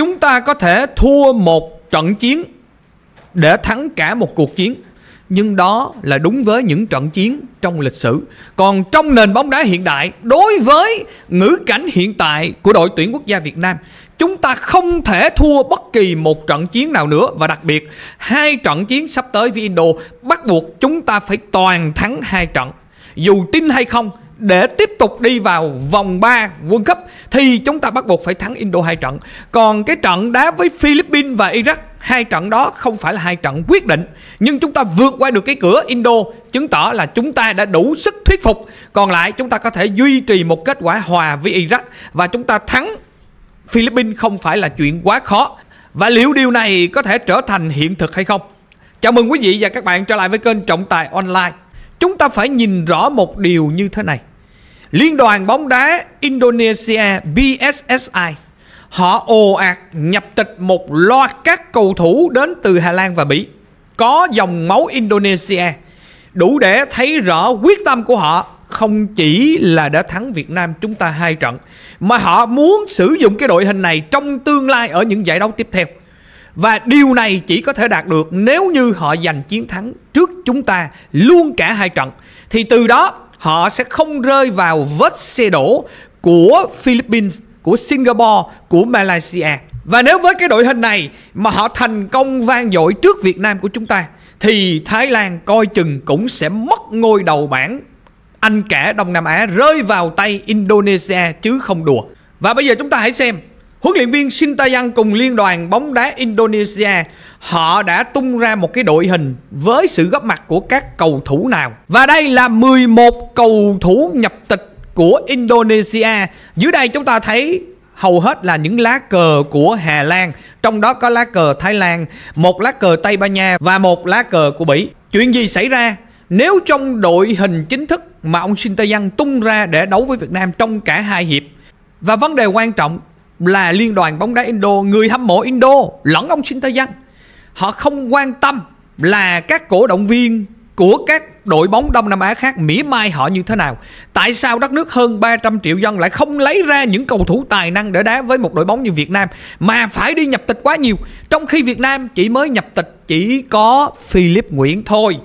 Chúng ta có thể thua một trận chiến để thắng cả một cuộc chiến. Nhưng đó là đúng với những trận chiến trong lịch sử. Còn trong nền bóng đá hiện đại, đối với ngữ cảnh hiện tại của đội tuyển quốc gia Việt Nam, chúng ta không thể thua bất kỳ một trận chiến nào nữa và đặc biệt hai trận chiến sắp tới với Indo bắt buộc chúng ta phải toàn thắng hai trận. Dù tin hay không, để tiếp tục đi vào vòng 3 World Cup thì chúng ta bắt buộc phải thắng Indo hai trận. Còn cái trận đá với Philippines và Iraq hai trận đó không phải là hai trận quyết định nhưng chúng ta vượt qua được cái cửa Indo chứng tỏ là chúng ta đã đủ sức thuyết phục. Còn lại chúng ta có thể duy trì một kết quả hòa với Iraq và chúng ta thắng Philippines không phải là chuyện quá khó. Và liệu điều này có thể trở thành hiện thực hay không? Chào mừng quý vị và các bạn trở lại với kênh Trọng Tài Online. Chúng ta phải nhìn rõ một điều như thế này. Liên đoàn bóng đá Indonesia BSSI Họ ồ ạt nhập tịch một loạt các cầu thủ đến từ Hà Lan và Bỉ Có dòng máu Indonesia Đủ để thấy rõ quyết tâm của họ không chỉ là đã thắng Việt Nam chúng ta hai trận mà họ muốn sử dụng cái đội hình này trong tương lai ở những giải đấu tiếp theo. Và điều này chỉ có thể đạt được nếu như họ giành chiến thắng trước chúng ta luôn cả hai trận thì từ đó họ sẽ không rơi vào vết xe đổ của Philippines, của Singapore, của Malaysia. Và nếu với cái đội hình này mà họ thành công vang dội trước Việt Nam của chúng ta thì Thái Lan coi chừng cũng sẽ mất ngôi đầu bảng anh cả Đông Nam Á rơi vào tay Indonesia chứ không đùa. Và bây giờ chúng ta hãy xem Huấn luyện viên Shin Yang cùng liên đoàn bóng đá Indonesia họ đã tung ra một cái đội hình với sự góp mặt của các cầu thủ nào. Và đây là 11 cầu thủ nhập tịch của Indonesia. Dưới đây chúng ta thấy hầu hết là những lá cờ của Hà Lan, trong đó có lá cờ Thái Lan, một lá cờ Tây Ban Nha và một lá cờ của Bỉ. Chuyện gì xảy ra nếu trong đội hình chính thức mà ông Shin Tae-yang tung ra để đấu với Việt Nam trong cả hai hiệp? Và vấn đề quan trọng là liên đoàn bóng đá Indo, người hâm mộ Indo lẫn ông Shin Tae Yang. Họ không quan tâm là các cổ động viên của các đội bóng Đông Nam Á khác mỉa mai họ như thế nào. Tại sao đất nước hơn 300 triệu dân lại không lấy ra những cầu thủ tài năng để đá với một đội bóng như Việt Nam mà phải đi nhập tịch quá nhiều. Trong khi Việt Nam chỉ mới nhập tịch chỉ có Philip Nguyễn thôi.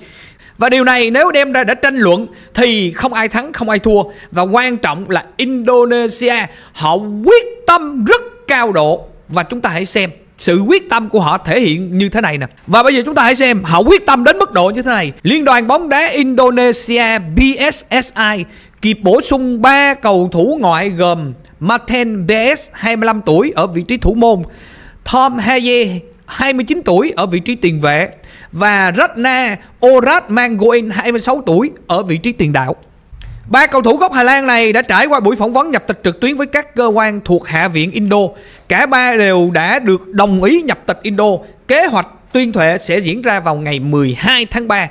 Và điều này nếu đem ra để tranh luận thì không ai thắng không ai thua và quan trọng là Indonesia họ quyết tâm rất cao độ và chúng ta hãy xem sự quyết tâm của họ thể hiện như thế này nè và bây giờ chúng ta hãy xem họ quyết tâm đến mức độ như thế này liên đoàn bóng đá Indonesia BSSI kịp bổ sung 3 cầu thủ ngoại gồm Martin BS 25 tuổi ở vị trí thủ môn Tom Haye 29 tuổi ở vị trí tiền vệ và Ratna Orat Mangoen 26 tuổi ở vị trí tiền đạo. Ba cầu thủ gốc Hà Lan này đã trải qua buổi phỏng vấn nhập tịch trực tuyến với các cơ quan thuộc Hạ viện Indo. Cả ba đều đã được đồng ý nhập tịch Indo. Kế hoạch tuyên thệ sẽ diễn ra vào ngày 12 tháng 3.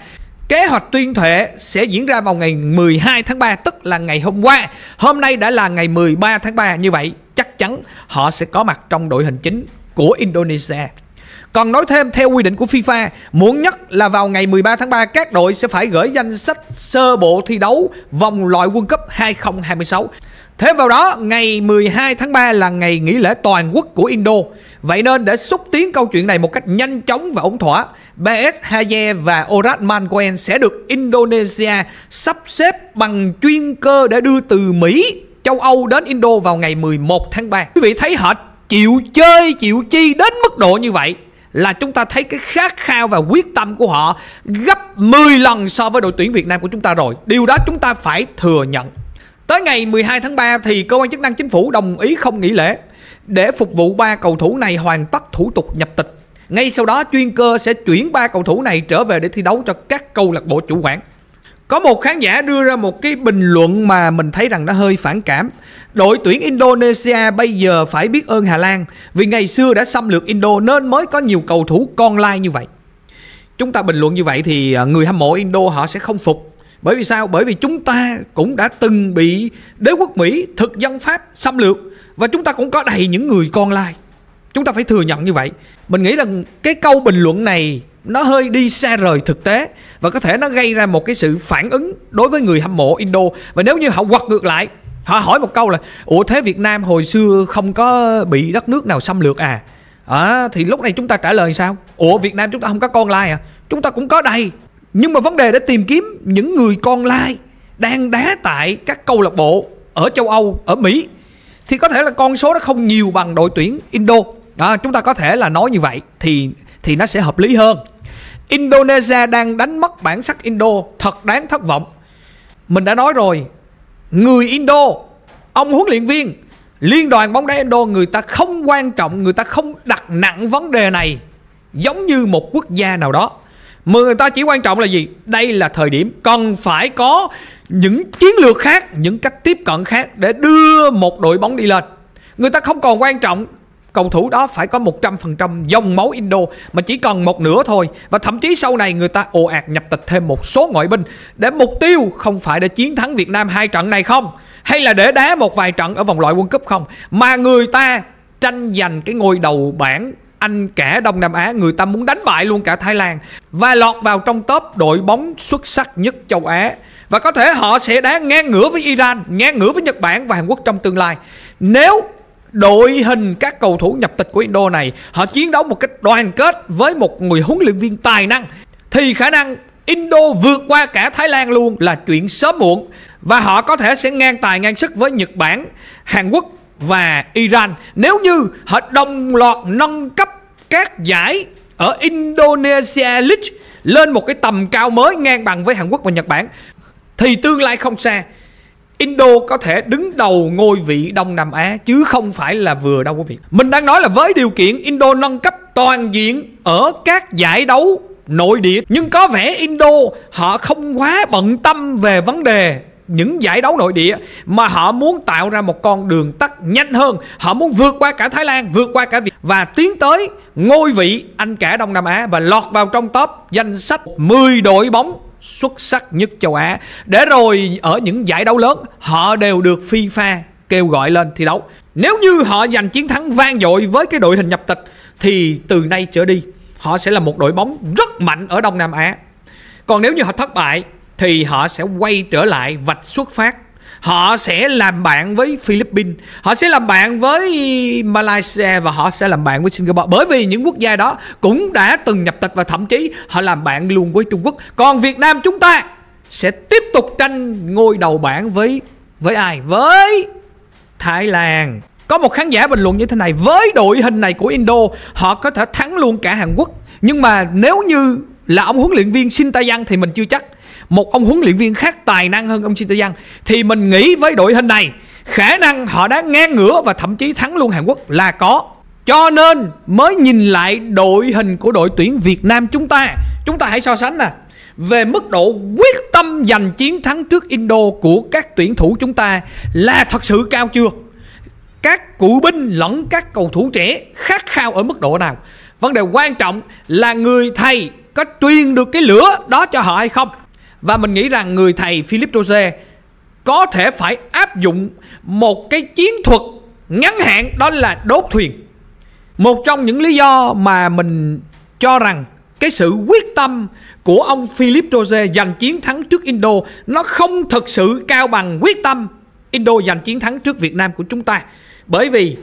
Kế hoạch tuyên thệ sẽ diễn ra vào ngày 12 tháng 3 tức là ngày hôm qua. Hôm nay đã là ngày 13 tháng 3 như vậy chắc chắn họ sẽ có mặt trong đội hình chính của Indonesia. Còn nói thêm theo quy định của FIFA, muộn nhất là vào ngày 13 tháng 3 các đội sẽ phải gửi danh sách sơ bộ thi đấu vòng loại World Cup 2026. Thêm vào đó, ngày 12 tháng 3 là ngày nghỉ lễ toàn quốc của Indo. Vậy nên để xúc tiến câu chuyện này một cách nhanh chóng và ổn thỏa, BS Haye và Orat manquen sẽ được Indonesia sắp xếp bằng chuyên cơ để đưa từ Mỹ, châu Âu đến Indo vào ngày 11 tháng 3. Quý vị thấy hệt chịu chơi, chịu chi đến mức độ như vậy là chúng ta thấy cái khát khao và quyết tâm của họ gấp 10 lần so với đội tuyển Việt Nam của chúng ta rồi. Điều đó chúng ta phải thừa nhận. Tới ngày 12 tháng 3 thì cơ quan chức năng chính phủ đồng ý không nghỉ lễ để phục vụ ba cầu thủ này hoàn tất thủ tục nhập tịch. Ngay sau đó chuyên cơ sẽ chuyển ba cầu thủ này trở về để thi đấu cho các câu lạc bộ chủ quản có một khán giả đưa ra một cái bình luận mà mình thấy rằng nó hơi phản cảm. Đội tuyển Indonesia bây giờ phải biết ơn Hà Lan vì ngày xưa đã xâm lược Indo nên mới có nhiều cầu thủ con lai như vậy. Chúng ta bình luận như vậy thì à, người hâm mộ Indo họ sẽ không phục. Bởi vì sao? Bởi vì chúng ta cũng đã từng bị đế quốc Mỹ thực dân Pháp xâm lược và chúng ta cũng có đầy những người con lai. Chúng ta phải thừa nhận như vậy. Mình nghĩ rằng cái câu bình luận này nó hơi đi xa rời thực tế và có thể nó gây ra một cái sự phản ứng đối với người hâm mộ Indo và nếu như họ quật ngược lại họ hỏi một câu là ủa thế Việt Nam hồi xưa không có bị đất nước nào xâm lược à à thì lúc này chúng ta trả lời sao ủa Việt Nam chúng ta không có con lai à chúng ta cũng có đây nhưng mà vấn đề để tìm kiếm những người con lai đang đá tại các câu lạc bộ ở châu Âu ở Mỹ thì có thể là con số nó không nhiều bằng đội tuyển Indo đó chúng ta có thể là nói như vậy thì thì nó sẽ hợp lý hơn Indonesia đang đánh mất bản sắc Indo thật đáng thất vọng mình đã nói rồi người Indo ông huấn luyện viên liên đoàn bóng đá Indo người ta không quan trọng người ta không đặt nặng vấn đề này giống như một quốc gia nào đó mà người ta chỉ quan trọng là gì đây là thời điểm cần phải có những chiến lược khác những cách tiếp cận khác để đưa một đội bóng đi lên người ta không còn quan trọng cầu thủ đó phải có 100% dòng máu Indo mà chỉ cần một nửa thôi và thậm chí sau này người ta ồ ạt nhập tịch thêm một số ngoại binh để mục tiêu không phải để chiến thắng Việt Nam hai trận này không hay là để đá một vài trận ở vòng loại World Cup không mà người ta tranh giành cái ngôi đầu bảng anh cả Đông Nam Á người ta muốn đánh bại luôn cả Thái Lan và lọt vào trong top đội bóng xuất sắc nhất châu Á và có thể họ sẽ đá ngang ngửa với Iran, ngang ngửa với Nhật Bản và Hàn Quốc trong tương lai. Nếu đội hình các cầu thủ nhập tịch của Indo này họ chiến đấu một cách đoàn kết với một người huấn luyện viên tài năng thì khả năng Indo vượt qua cả Thái Lan luôn là chuyện sớm muộn và họ có thể sẽ ngang tài ngang sức với Nhật Bản, Hàn Quốc và Iran nếu như họ đồng loạt nâng cấp các giải ở Indonesia League lên một cái tầm cao mới ngang bằng với Hàn Quốc và Nhật Bản thì tương lai không xa Indo có thể đứng đầu ngôi vị Đông Nam Á chứ không phải là vừa đâu quý vị. Mình đang nói là với điều kiện Indo nâng cấp toàn diện ở các giải đấu nội địa nhưng có vẻ Indo họ không quá bận tâm về vấn đề những giải đấu nội địa mà họ muốn tạo ra một con đường tắt nhanh hơn họ muốn vượt qua cả Thái Lan vượt qua cả Việt và tiến tới ngôi vị anh cả Đông Nam Á và lọt vào trong top danh sách 10 đội bóng xuất sắc nhất châu Á. Để rồi ở những giải đấu lớn, họ đều được FIFA kêu gọi lên thi đấu. Nếu như họ giành chiến thắng vang dội với cái đội hình nhập tịch thì từ nay trở đi họ sẽ là một đội bóng rất mạnh ở Đông Nam Á. Còn nếu như họ thất bại thì họ sẽ quay trở lại vạch xuất phát họ sẽ làm bạn với Philippines họ sẽ làm bạn với Malaysia và họ sẽ làm bạn với Singapore bởi vì những quốc gia đó cũng đã từng nhập tịch và thậm chí họ làm bạn luôn với Trung Quốc còn Việt Nam chúng ta sẽ tiếp tục tranh ngôi đầu bảng với với ai với Thái Lan có một khán giả bình luận như thế này với đội hình này của Indo họ có thể thắng luôn cả Hàn Quốc nhưng mà nếu như là ông huấn luyện viên Shin Tae-yang thì mình chưa chắc một ông huấn luyện viên khác tài năng hơn ông Shin Tae-yang thì mình nghĩ với đội hình này khả năng họ đã ngang ngửa và thậm chí thắng luôn Hàn Quốc là có. Cho nên mới nhìn lại đội hình của đội tuyển Việt Nam chúng ta, chúng ta hãy so sánh nè. Về mức độ quyết tâm giành chiến thắng trước Indo của các tuyển thủ chúng ta là thật sự cao chưa? Các cụ binh lẫn các cầu thủ trẻ khát khao ở mức độ nào? Vấn đề quan trọng là người thầy có truyền được cái lửa đó cho họ hay không? Và mình nghĩ rằng người thầy Philip Jose có thể phải áp dụng một cái chiến thuật ngắn hạn đó là đốt thuyền. Một trong những lý do mà mình cho rằng cái sự quyết tâm của ông Philip Jose giành chiến thắng trước Indo nó không thực sự cao bằng quyết tâm Indo giành chiến thắng trước Việt Nam của chúng ta. Bởi vì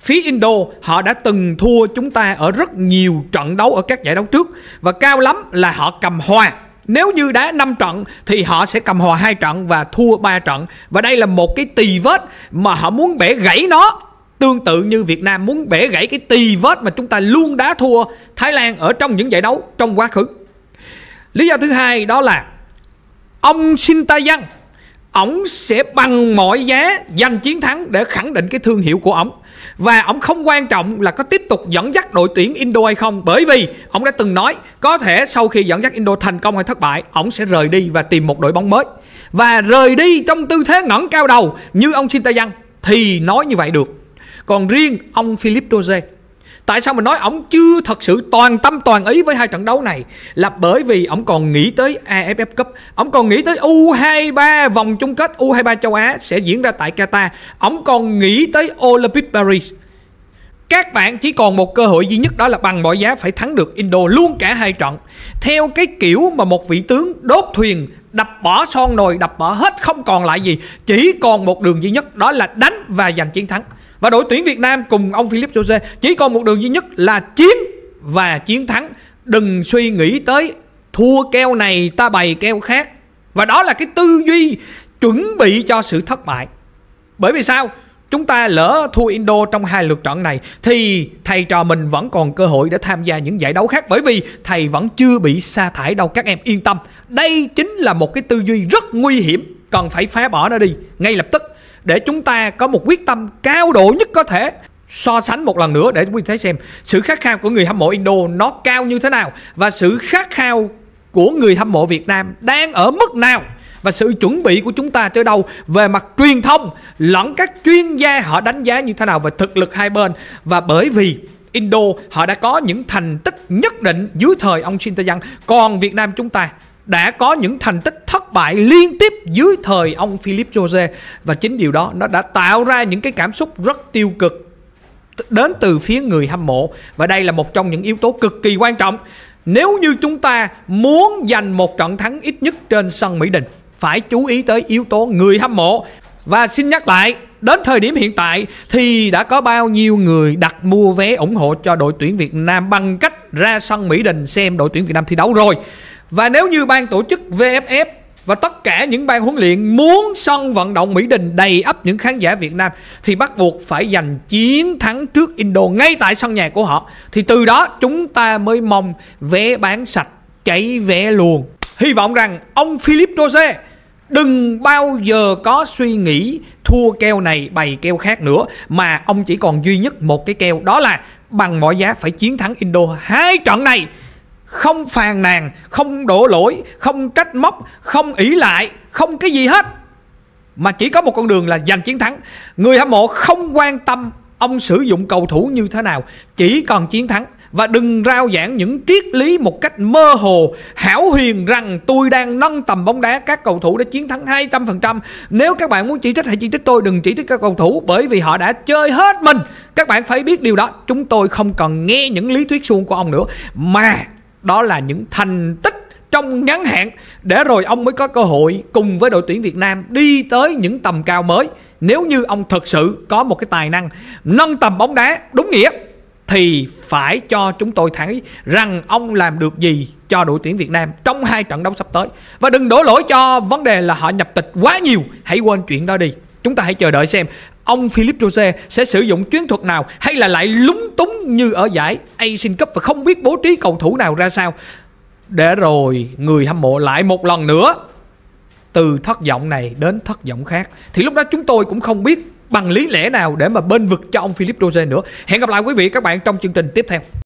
phía Indo họ đã từng thua chúng ta ở rất nhiều trận đấu ở các giải đấu trước và cao lắm là họ cầm hòa nếu như đá 5 trận thì họ sẽ cầm hòa hai trận và thua ba trận. Và đây là một cái tì vết mà họ muốn bẻ gãy nó. Tương tự như Việt Nam muốn bẻ gãy cái tì vết mà chúng ta luôn đá thua Thái Lan ở trong những giải đấu trong quá khứ. Lý do thứ hai đó là ông Shintayan ổng sẽ bằng mọi giá giành chiến thắng để khẳng định cái thương hiệu của ổng và ổng không quan trọng là có tiếp tục dẫn dắt đội tuyển Indo hay không bởi vì ổng đã từng nói có thể sau khi dẫn dắt Indo thành công hay thất bại ổng sẽ rời đi và tìm một đội bóng mới và rời đi trong tư thế ngẩng cao đầu như ông Shinta Yang thì nói như vậy được còn riêng ông Philip Doze Tại sao mình nói ổng chưa thật sự toàn tâm toàn ý với hai trận đấu này là bởi vì ổng còn nghĩ tới AFF Cup, ổng còn nghĩ tới U23 vòng chung kết U23 châu Á sẽ diễn ra tại Qatar, ổng còn nghĩ tới Olympic Paris. Các bạn chỉ còn một cơ hội duy nhất đó là bằng mọi giá phải thắng được Indo luôn cả hai trận. Theo cái kiểu mà một vị tướng đốt thuyền, đập bỏ son nồi, đập bỏ hết không còn lại gì, chỉ còn một đường duy nhất đó là đánh và giành chiến thắng. Và đội tuyển Việt Nam cùng ông Philip Jose chỉ còn một đường duy nhất là chiến và chiến thắng. Đừng suy nghĩ tới thua keo này ta bày keo khác. Và đó là cái tư duy chuẩn bị cho sự thất bại. Bởi vì sao? Chúng ta lỡ thua Indo trong hai lượt trận này thì thầy trò mình vẫn còn cơ hội để tham gia những giải đấu khác bởi vì thầy vẫn chưa bị sa thải đâu các em yên tâm. Đây chính là một cái tư duy rất nguy hiểm cần phải phá bỏ nó đi ngay lập tức để chúng ta có một quyết tâm cao độ nhất có thể so sánh một lần nữa để quý vị thấy xem sự khát khao của người hâm mộ Indo nó cao như thế nào và sự khát khao của người hâm mộ Việt Nam đang ở mức nào và sự chuẩn bị của chúng ta tới đâu về mặt truyền thông lẫn các chuyên gia họ đánh giá như thế nào về thực lực hai bên và bởi vì Indo họ đã có những thành tích nhất định dưới thời ông Shin Tae-yang còn Việt Nam chúng ta đã có những thành tích thất bại liên tiếp dưới thời ông Philip Jose và chính điều đó nó đã tạo ra những cái cảm xúc rất tiêu cực đến từ phía người hâm mộ và đây là một trong những yếu tố cực kỳ quan trọng nếu như chúng ta muốn giành một trận thắng ít nhất trên sân Mỹ Đình phải chú ý tới yếu tố người hâm mộ và xin nhắc lại đến thời điểm hiện tại thì đã có bao nhiêu người đặt mua vé ủng hộ cho đội tuyển Việt Nam bằng cách ra sân Mỹ Đình xem đội tuyển Việt Nam thi đấu rồi và nếu như ban tổ chức VFF và tất cả những ban huấn luyện muốn sân vận động Mỹ Đình đầy ấp những khán giả Việt Nam thì bắt buộc phải giành chiến thắng trước Indo ngay tại sân nhà của họ. Thì từ đó chúng ta mới mong vé bán sạch cháy vé luôn. Hy vọng rằng ông Philip Jose đừng bao giờ có suy nghĩ thua keo này bày keo khác nữa mà ông chỉ còn duy nhất một cái keo đó là bằng mọi giá phải chiến thắng Indo hai trận này không phàn nàn không đổ lỗi không trách móc không ỷ lại không cái gì hết mà chỉ có một con đường là giành chiến thắng người hâm mộ không quan tâm ông sử dụng cầu thủ như thế nào chỉ cần chiến thắng và đừng rao giảng những triết lý một cách mơ hồ hảo huyền rằng tôi đang nâng tầm bóng đá các cầu thủ để chiến thắng 200% nếu các bạn muốn chỉ trích hãy chỉ trích tôi đừng chỉ trích các cầu thủ bởi vì họ đã chơi hết mình các bạn phải biết điều đó chúng tôi không cần nghe những lý thuyết suông của ông nữa mà đó là những thành tích trong ngắn hạn để rồi ông mới có cơ hội cùng với đội tuyển Việt Nam đi tới những tầm cao mới. Nếu như ông thật sự có một cái tài năng nâng tầm bóng đá đúng nghĩa thì phải cho chúng tôi thấy rằng ông làm được gì cho đội tuyển Việt Nam trong hai trận đấu sắp tới. Và đừng đổ lỗi cho vấn đề là họ nhập tịch quá nhiều, hãy quên chuyện đó đi. Chúng ta hãy chờ đợi xem ông Philip Jose sẽ sử dụng chiến thuật nào hay là lại lúng túng như ở giải Asian Cup và không biết bố trí cầu thủ nào ra sao. Để rồi người hâm mộ lại một lần nữa từ thất vọng này đến thất vọng khác. Thì lúc đó chúng tôi cũng không biết bằng lý lẽ nào để mà bên vực cho ông Philip Jose nữa. Hẹn gặp lại quý vị các bạn trong chương trình tiếp theo.